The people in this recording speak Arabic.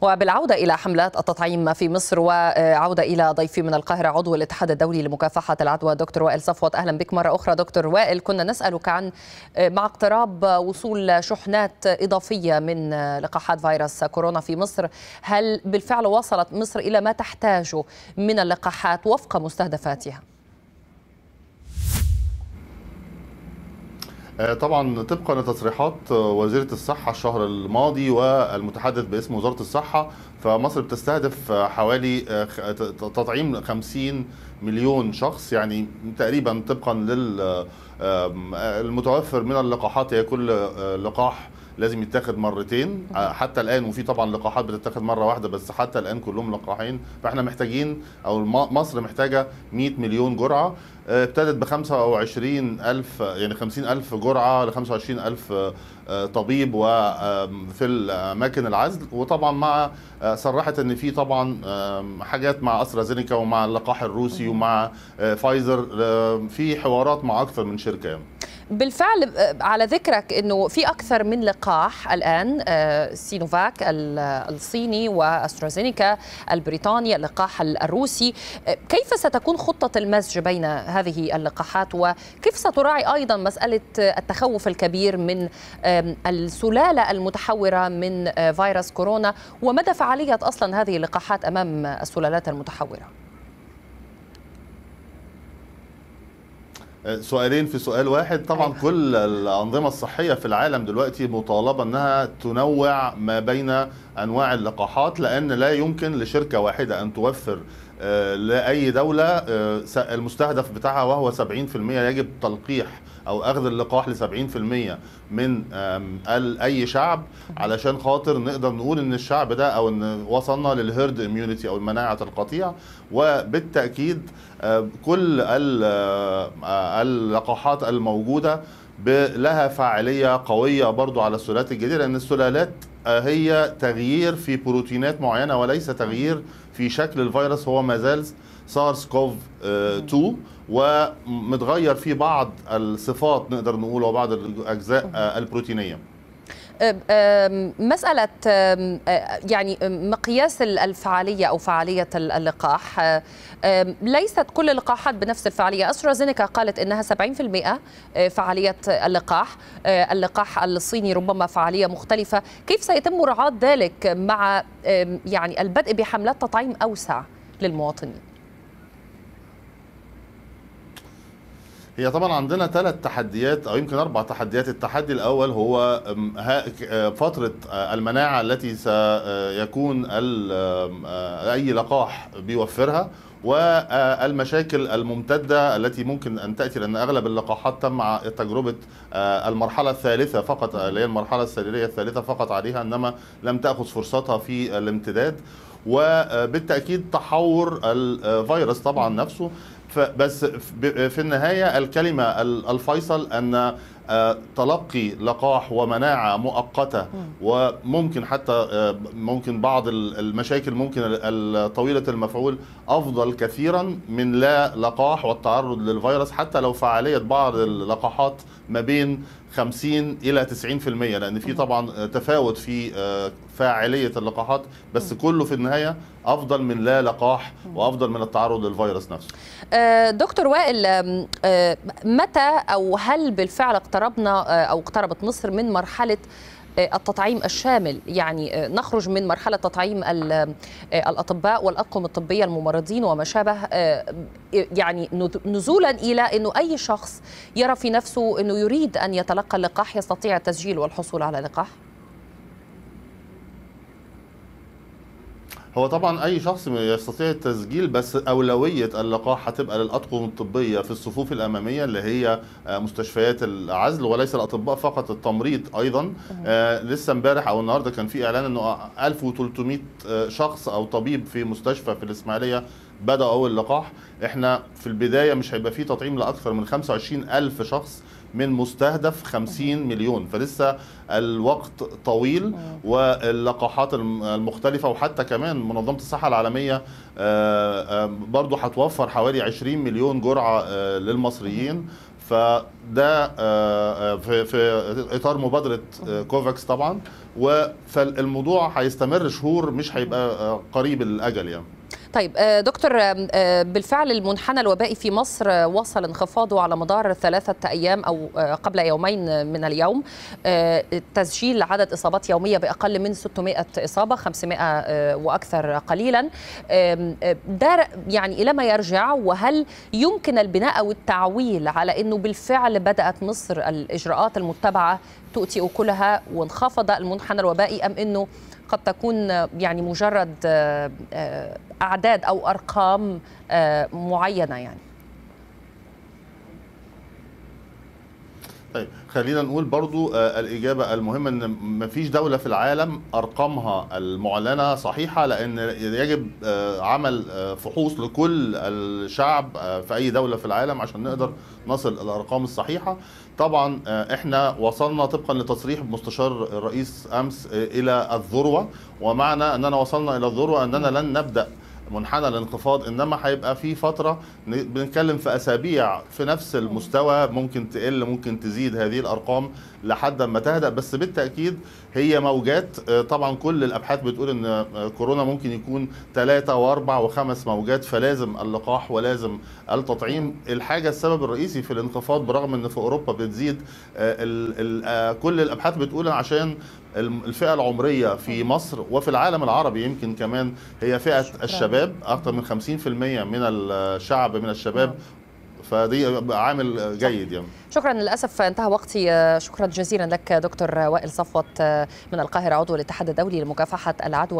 وبالعودة إلى حملات التطعيم في مصر وعودة إلى ضيفي من القاهرة عضو الاتحاد الدولي لمكافحة العدوى دكتور وائل صفوت أهلا بك مرة أخرى دكتور وائل كنا نسألك عن مع اقتراب وصول شحنات إضافية من لقاحات فيروس كورونا في مصر هل بالفعل وصلت مصر إلى ما تحتاجه من اللقاحات وفق مستهدفاتها؟ آه، طبعا طبقا لتصريحات آه، وزيره الصحه الشهر الماضي والمتحدث باسم وزاره الصحه فمصر بتستهدف آه، حوالي تطعيم 50 مليون شخص يعني تقريبا طبقا للمتوفر من اللقاحات هي كل لقاح لازم يتاخد مرتين آه، حتى الان وفي طبعا لقاحات بتتاخد مره واحده بس حتى الان كلهم لقاحين فاحنا محتاجين او مصر محتاجه 100 مليون جرعه آه، ابتدت ب 25 ألف يعني 50 ألف جرعة ل 25 ألف آه، طبيب وفي الأماكن العزل وطبعا مع صرحت أن في طبعا حاجات مع أسترازينيكا ومع اللقاح الروسي ومع فايزر في حوارات مع أكثر من شركة يعني. بالفعل آه، على ذكرك انه في اكثر من لقاح الان آه، سينوفاك الصيني واسترازينيكا البريطاني اللقاح الروسي آه، كيف ستكون خطه المزج بين هذه اللقاحات وكيف ستراعي ايضا مساله التخوف الكبير من السلاله المتحوره من فيروس كورونا ومدى فعاليه اصلا هذه اللقاحات امام السلالات المتحوره سؤالين في سؤال واحد طبعا أيوة. كل الأنظمة الصحية في العالم دلوقتي مطالبة أنها تنوع ما بين أنواع اللقاحات لأن لا يمكن لشركة واحدة أن توفر آه، لأي دولة آه، المستهدف بتاعها وهو 70% يجب تلقيح او اخذ اللقاح ل 70% من اي شعب علشان خاطر نقدر نقول ان الشعب ده او ان وصلنا للهيرد اميونيتي او المناعه القطيع وبالتاكيد آه، كل آه، آه، اللقاحات الموجوده لها فاعليه قويه برضو على السلالات الجديده لان السلالات هي تغيير في بروتينات معينه وليس تغيير في شكل الفيروس هو ما زال سارس كوف 2 آه، ومتغير في بعض الصفات نقدر نقول وبعض الاجزاء آه، البروتينيه مسألة يعني مقياس الفعالية أو فعالية اللقاح ليست كل اللقاحات بنفس الفعالية أسترازينيكا قالت إنها 70% آه، فعالية اللقاح اللقاح الصيني ربما فعالية مختلفة كيف سيتم مراعاة ذلك مع يعني البدء بحملات تطعيم أوسع للمواطنين هي طبعا عندنا ثلاث تحديات او يمكن اربع تحديات التحدي الاول هو آه، فتره آه، المناعه التي سيكون آه، اي لقاح بيوفرها والمشاكل الممتدة التي ممكن أن تأتي لأن أغلب اللقاحات تم تجربة المرحلة الثالثة فقط اللي هي المرحلة السريرية الثالثة فقط عليها إنما لم تأخذ فرصتها في الامتداد وبالتاكيد تحور الفيروس طبعا نفسه بس في النهايه الكلمه الفيصل ان آه، تلقي لقاح ومناعه مؤقته وممكن حتى آه، ممكن بعض المشاكل ممكن طويله المفعول افضل كثيرا من لا لقاح والتعرض للفيروس حتى لو فعاليه بعض اللقاحات ما بين 50 الى 90% لان في طبعا تفاوت في آه، فاعليه اللقاحات بس كله في النهايه افضل من لا لقاح وافضل من التعرض للفيروس نفسه. آه، دكتور وائل آه، متى او هل بالفعل اقتربنا او اقتربت مصر من مرحله التطعيم الشامل يعني آه، نخرج من مرحلة تطعيم آه، الأطباء والأطقم الطبية الممرضين وما شابه آه، يعني نزولا إلى أنه أي شخص يرى في نفسه أنه يريد أن يتلقى اللقاح يستطيع التسجيل والحصول على لقاح؟ هو طبعا اي شخص يستطيع التسجيل بس اولويه اللقاح هتبقى للاطقم الطبيه في الصفوف الاماميه اللي هي آه، مستشفيات العزل وليس الاطباء فقط التمريض ايضا آه لسه امبارح او النهارده كان في اعلان انه 1300 آه، آه، شخص او طبيب في مستشفى في الاسماعيليه بداوا اللقاح احنا في البدايه مش هيبقى في تطعيم لاكثر من 25000 شخص من مستهدف 50 مليون فلسه الوقت طويل واللقاحات المختلفة وحتى كمان منظمة الصحة العالمية آه، آه، برضو هتوفر حوالي 20 مليون جرعة آه، للمصريين فده في اطار مبادره كوفاكس طبعا فالموضوع هيستمر شهور مش هيبقى قريب الاجل يعني طيب آه، دكتور آه، بالفعل المنحنى الوبائي في مصر آه، وصل انخفاضه على مدار ثلاثة أيام أو قبل يومين من اليوم تسجيل عدد إصابات يومية بأقل من 600 إصابة 500 وأكثر قليلا ده يعني إلى ما يرجع وهل يمكن البناء أو التعويل على أنه بالفعل بدأت مصر الإجراءات المتبعة تؤتي أكلها وانخفض المنحنى الوبائي أم أنه قد تكون يعني مجرد اعداد او ارقام آه، معينه يعني طيب خلينا نقول برضو آه، الإجابة المهمة أن مفيش دولة في العالم أرقامها المعلنة صحيحة لأن يجب آه، عمل فحوص لكل الشعب في أي دولة في العالم عشان نقدر نصل الأرقام الصحيحة طبعا احنا وصلنا طبقا لتصريح مستشار الرئيس أمس إلى الذروة ومعنى أننا وصلنا إلى الذروة أننا لن نبدأ منحنى الانخفاض انما هيبقى في فتره بنتكلم في اسابيع في نفس المستوى ممكن تقل ممكن تزيد هذه الارقام لحد ما تهدا بس بالتاكيد هي موجات آه، طبعا كل الابحاث بتقول ان آه، كورونا ممكن يكون ثلاثة واربع وخمس موجات فلازم اللقاح ولازم التطعيم الحاجه السبب الرئيسي في الانخفاض برغم ان في اوروبا بتزيد آه، كل الابحاث بتقول عشان الفئة العمرية في مصر وفي العالم العربي يمكن كمان هي فئة شكرا. الشباب أكثر من 50% من الشعب من الشباب فدي عامل جيد يعني شكرا للاسف انتهى وقتي شكرا جزيلا لك دكتور وائل صفوت آه، من القاهره عضو الاتحاد الدولي لمكافحه العدوى